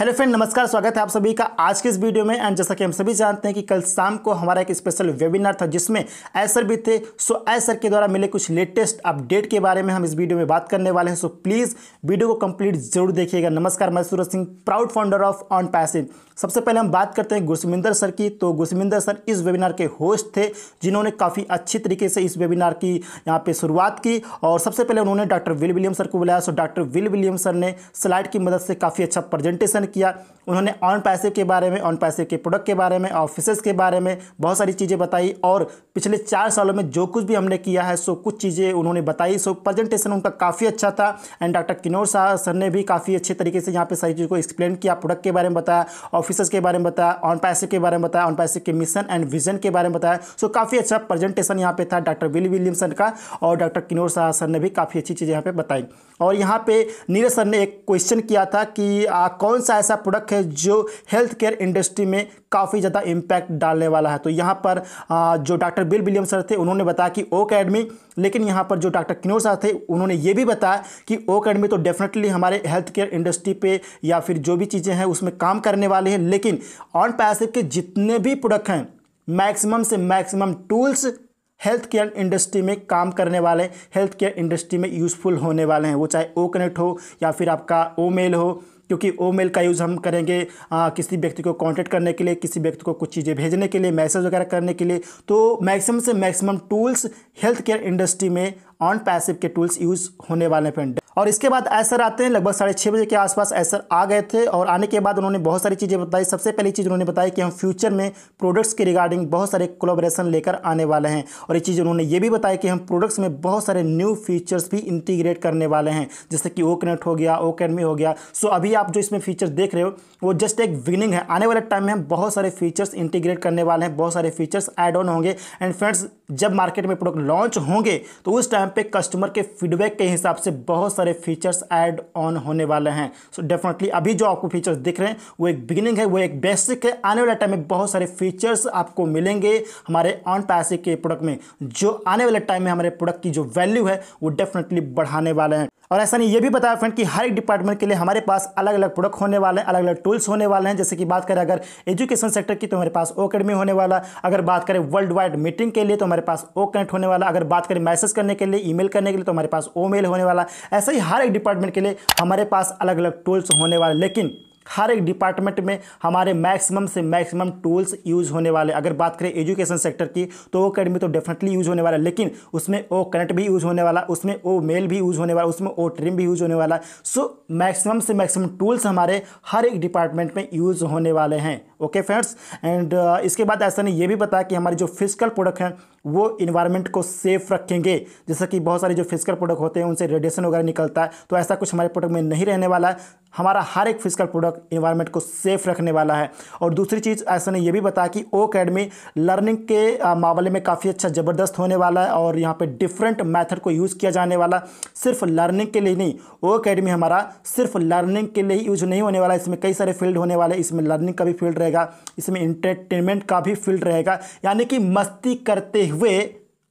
hello friend नमस्कार स्वागत है आप सभी का आज के इस वीडियो में एंड जैसा कि हम सभी जानते हैं कि कल शाम को हमारा एक स्पेशल वेबिनार था जिसमें ऐसर भी थे सो ऐसर के द्वारा मिले कुछ लेटेस्ट अपडेट के बारे में हम इस वीडियो में बात करने वाले हैं सो प्लीज़ वीडियो को कंप्लीट जरूर देखिएगा नमस्कार मैं Suraj Singh proud founder of OnPassive सबसे पहले हम बात करते हैं गुरसमिंदर सर की तो गुरसमिंदर सर इस वेबिनार के होस्ट थे जिन्होंने काफ़ी अच्छी तरीके से इस वेबिनार की यहाँ पे शुरुआत की और सबसे पहले उन्होंने डॉक्टर विल विलियम सर को बुलाया so doctor will William sir ने स्लाइड की मदद से काफ़ी अच्छा प्रेजेंटेशन किया उन्होंने ऑन पैसे के बारे में ऑन पैसे के प्रोडक्ट के बारे में ऑफिसेस के बारे में बहुत सारी चीज़ें बताई और पिछले चार सालों में जो कुछ भी हमने किया है सो कुछ चीज़ें उन्होंने बताई सो प्रेजेंटेशन उनका काफ़ी अच्छा था and doctor Kinor Shah sir ने भी काफ़ी अच्छे तरीके से यहाँ पे सारी चीज़ को एक्सप्लेन किया प्रोडक्ट के बारे में बताया ऑफिसर्स के बारे में बताया ऑन पैसे के बारे में बताया ऑन पैसे के मिशन एंड विजन के बारे में बताया सो काफ़ी अच्छा प्रेजेंटेशन यहाँ पे था डॉक्टर विली विलियमसन का और डॉक्टर किनोर शाह सर ने भी काफ़ी अच्छी चीज़ें यहाँ पर बताई और यहाँ पर नीरज सर ने एक क्वेश्चन किया था कि कौन सा ऐसा प्रोडक्ट है जो हेल्थ केयर इंडस्ट्री में काफ़ी ज़्यादा इम्पैक्ट डालने वाला है तो यहाँ पर जो डॉक्टर बिल विलियम सर थे उन्होंने बताया कि ओ अकेडमी लेकिन यहाँ पर जो डॉक्टर किनोर सर थे उन्होंने ये भी बताया कि ओ अकेडमी तो डेफिनेटली हमारे हेल्थ केयर इंडस्ट्री पे या फिर जो भी चीज़ें हैं उसमें काम करने वाले हैं लेकिन ऑन पैसिव के जितने भी प्रोडक्ट हैं मैक्सिमम से maximum tools health care industry में काम करने वाले हेल्थ केयर इंडस्ट्री में यूज़फुल होने वाले हैं वो चाहे ओ कनेक्ट हो या फिर आपका ओ मेल हो क्योंकि ओ मेल का यूज़ हम करेंगे आ, किसी व्यक्ति को कांटेक्ट करने के लिए किसी व्यक्ति को कुछ चीज़ें भेजने के लिए मैसेज वगैरह करने के लिए तो मैक्सिमम से maximum tools health care industry में ऑन पैसिव के टूल्स यूज़ होने वाले हैं फ्रेंड और इसके बाद ऐसर आते हैं लगभग साढ़े छः बजे के आसपास ऐसर आ गए थे और आने के बाद उन्होंने बहुत सारी चीज़ें बताई सबसे पहली चीज़ उन्होंने बताई कि हम फ्यूचर में प्रोडक्ट्स के रिगार्डिंग बहुत सारे कोलोब्रेशन लेकर आने वाले हैं और ये चीज़ उन्होंने ये भी बताया कि हम प्रोडक्ट्स में बहुत सारे न्यू फीचर्स भी इंटीग्रेट करने वाले हैं जैसे कि ओ कनेक्ट हो गया ओ कैडमी हो गया सो अभी आप जो इसमें फीचर्स देख रहे हो वो जस्ट एक बिगिनिंग है आने वाले टाइम में हम बहुत सारे फीचर्स इंटीग्रेट करने वाले हैं बहुत सारे फीचर्स एड ऑन होंगे एंड फ्रेंड्स जब मार्केट में प्रोडक्ट लॉन्च होंगे तो उस टाइम पे कस्टमर के फीडबैक के हिसाब से बहुत सारे फीचर्स ऐड ऑन होने वाले हैं सो so डेफिनेटली अभी जो आपको फीचर्स दिख रहे हैं वो एक बिगिनिंग है वो एक बेसिक है आने वाले टाइम में बहुत सारे फीचर्स आपको मिलेंगे हमारे ऑन पैसे के प्रोडक्ट में जो आने वाले टाइम में हमारे प्रोडक्ट की जो वैल्यू है वो डेफिनेटली बढ़ाने वाले हैं और ऐसा नहीं ये भी बताया फ्रेंड कि हर एक डिपार्टमेंट के लिए हमारे पास अलग अलग प्रोडक्ट होने वाले हैं अलग अलग टूल्स होने वाले हैं जैसे कि बात करें अगर एजुकेशन सेक्टर की तो हमारे पास ओ अकेडमी होने वाला अगर बात करें वर्ल्ड वाइड मीटिंग के लिए तो हमारे पास ओ कनेक्ट होने वाला अगर बात करें मैसेज करने के लिए ई करने के लिए तो हमारे पास ओ मेल होने वाला ऐसा ही हर एक डिपार्टमेंट के लिए हमारे पास अलग अलग टूल्स होने वाले लेकिन हर एक डिपार्टमेंट में हमारे मैक्सिमम से मैक्सिमम टूल्स यूज़ होने वाले अगर बात करें एजुकेशन सेक्टर की तो ओ अकेडमी तो डेफिनेटली यूज़ होने वाला है लेकिन उसमें ओ कनेक्ट भी यूज़ होने वाला उसमें ओ मेल भी यूज़ होने वाला उसमें ओ ट्रिम भी यूज़ होने वाला सो मैक्सिमम से मैक्सिमम टूल्स हमारे हर एक डिपार्टमेंट में यूज़ होने वाले हैं ओके फ्रेंड्स एंड इसके बाद ऐसा ने यह भी बताया कि हमारे जो फिजिकल प्रोडक्ट हैं वो इन्वायरमेंट को सेफ रखेंगे जैसे कि बहुत सारे जो फिजिकल प्रोडक्ट होते हैं उनसे रेडिएशन वगैरह निकलता है तो ऐसा कुछ हमारे प्रोडक्ट में नहीं रहने वाला है हमारा हर एक फिजिकल प्रोडक्ट इन्वायरमेंट को सेफ रखने वाला है और दूसरी चीज़ ऐसा ने यह भी बताया कि ओ अकेडमी लर्निंग के मामले में काफ़ी अच्छा ज़बरदस्त होने वाला है और यहाँ पे डिफरेंट मेथड को यूज़ किया जाने वाला सिर्फ लर्निंग के लिए नहीं ओ अकेडमी हमारा सिर्फ लर्निंग के लिए यूज नहीं होने वाला इसमें कई सारे फील्ड होने वाले इसमें लर्निंग का भी फील्ड रहेगा इसमें इंटरटेनमेंट का भी फील्ड रहेगा यानी कि मस्ती करते हुए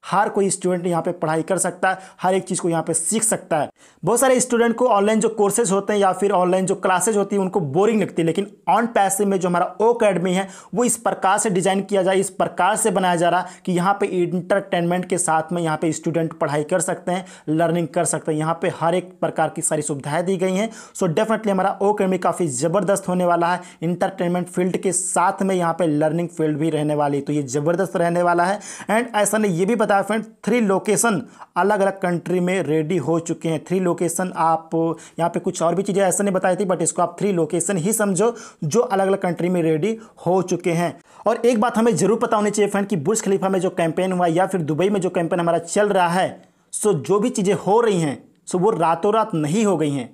हर कोई स्टूडेंट यहाँ पे पढ़ाई कर सकता है हर एक चीज़ को यहाँ पे सीख सकता है बहुत सारे स्टूडेंट को ऑनलाइन जो कोर्सेज होते हैं या फिर ऑनलाइन जो क्लासेज होती है उनको बोरिंग लगती है लेकिन ऑन पैसे में जो हमारा ओ अकेडमी है वो इस प्रकार से डिज़ाइन किया जाए इस प्रकार से बनाया जा रहा है कि यहाँ पर इंटरटेनमेंट के साथ में यहाँ पर स्टूडेंट पढ़ाई कर सकते हैं लर्निंग कर सकते हैं यहाँ पर हर एक प्रकार की सारी सुविधाएँ दी गई हैं सो डेफिनेटली हमारा ओ अकेडमी काफ़ी ज़बरदस्त होने वाला है इंटरटेनमेंट फील्ड के साथ में यहाँ पर लर्निंग फील्ड भी रहने वाली तो ये ज़बरदस्त रहने वाला है एंड ऐसा ने ये भी बताया फ्रेंड थ्री लोकेशन अलग अलग कंट्री में रेडी हो चुके हैं थ्री लोकेशन आप यहाँ पे कुछ और भी चीज़ें ऐसा नहीं बताई थी बट इसको आप थ्री लोकेशन ही समझो जो अलग अलग कंट्री में रेडी हो चुके हैं और एक बात हमें ज़रूर पता होनी चाहिए फ्रेंड कि बुर्ज खलीफा में जो कैंपेन हुआ या फिर दुबई में जो कैंपेन हमारा चल रहा है सो जो भी चीज़ें हो रही हैं सो वो रातों रात नहीं हो गई हैं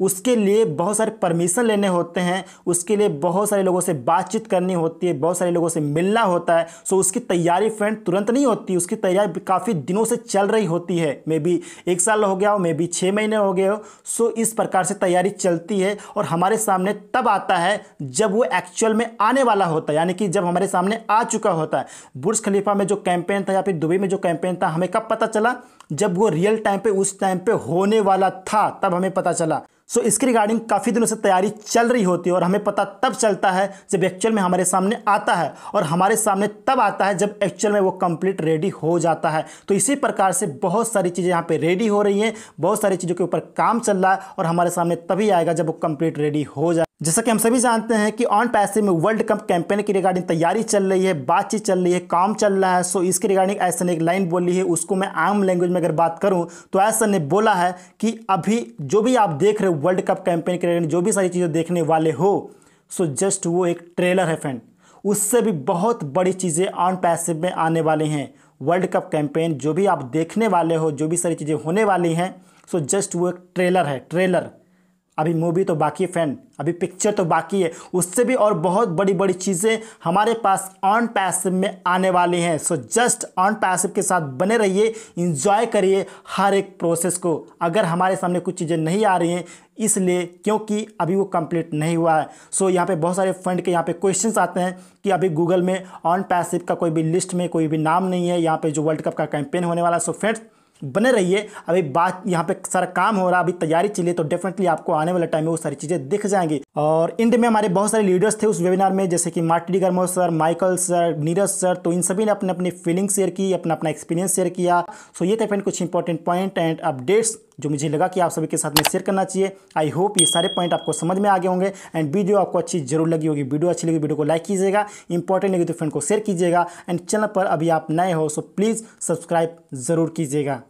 उसके लिए बहुत सारे परमिशन लेने होते हैं उसके लिए बहुत सारे लोगों से बातचीत करनी होती है बहुत सारे लोगों से मिलना होता है सो उसकी तैयारी फ्रेंड तुरंत नहीं होती उसकी तैयारी काफ़ी दिनों से चल रही होती है मे बी एक साल हो गया हो मे बी छः महीने हो गए हो सो इस प्रकार से तैयारी चलती है और हमारे सामने तब आता है जब वो एक्चुअल में आने वाला होता है यानी कि जब हमारे सामने आ चुका होता है बुर्ज खलीफा में जो कैंपेन था या फिर दुबई में जो कैंपेन था हमें कब पता चला जब वो रियल टाइम पर उस टाइम पर होने वाला था तब हमें पता चला सो इसके रिगार्डिंग काफ़ी दिनों से तैयारी चल रही होती है और हमें पता तब चलता है जब एक्चुअल में हमारे सामने आता है और हमारे सामने तब आता है जब एक्चुअल में वो कंप्लीट रेडी हो जाता है तो इसी प्रकार से बहुत सारी चीज़ें यहाँ पे रेडी हो रही हैं बहुत सारी चीज़ों के ऊपर काम चल रहा है और हमारे सामने तभी आएगा जब वो कंप्लीट रेडी हो जाए जैसा कि हम सभी जानते हैं कि ऑन पैसे में वर्ल्ड कप कैंपेन की रिगार्डिंग तैयारी चल रही है बातचीत चल रही है काम चल रहा है सो इसके रिगार्डिंग ऐसा ने एक लाइन बोली है उसको मैं आम लैंग्वेज में अगर बात करूं तो ऐसा ने बोला है कि अभी जो भी आप देख रहे हो वर्ल्ड कप कैंपेन के रिगार्डिंग जो भी सारी चीज़ें देखने वाले हो सो जस्ट वो एक ट्रेलर है फ्रेंड उससे भी बहुत बड़ी चीज़ें ऑन पैसे में आने वाली हैं वर्ल्ड कप कैंपेन जो भी आप देखने वाले हो जो भी सारी चीज़ें होने वाली हैं सो जस्ट वो एक ट्रेलर है ट्रेलर अभी मूवी तो बाकी है फ्रेंड अभी पिक्चर तो बाकी है उससे भी और बहुत बड़ी बड़ी चीज़ें हमारे पास ऑन पैसिव में आने वाली हैं सो जस्ट ऑन पैसिव के साथ बने रहिए इंजॉय करिए हर एक प्रोसेस को अगर हमारे सामने कुछ चीज़ें नहीं आ रही हैं इसलिए क्योंकि अभी वो कंप्लीट नहीं हुआ है सो यहाँ पे बहुत सारे फंड के यहाँ पे क्वेश्चंस आते हैं कि अभी गूगल में ऑन पैसिव का कोई भी लिस्ट में कोई भी नाम नहीं है यहाँ पे जो वर्ल्ड कप का कैंपेन होने वाला है सो फ्रेंड्स बने रहिए अभी बात यहाँ पे सारा काम हो रहा है अभी तैयारी चलिए तो डेफिनेटली आपको आने वाले टाइम में वो सारी चीज़ें दिख जाएंगी और इंड में हमारे बहुत सारे लीडर्स थे उस वेबिनार में जैसे कि Marty Garmo sir Michael sir Neeraj sir तो इन सभी ने अपने अपनी फीलिंग शेयर की अपना अपना एक्सपीरियंस शेयर किया सो ये थे फ्रेंड कुछ इंपॉर्टेंट पॉइंट एंड अपडेट्स जो मुझे लगा कि आप सभी के साथ में शेयर करना चाहिए आई होप ये सारे पॉइंट आपको समझ में आ गए होंगे एंड वीडियो आपको अच्छी जरूर लगी होगी वीडियो अच्छी लगी वीडियो को लाइक कीजिएगा इंपॉर्टेंट लगी तो फ्रेंड को शेयर कीजिएगा एंड चैनल पर अभी आप नए हो सो प्लीज़ सब्सक्राइब ज़रूर कीजिएगा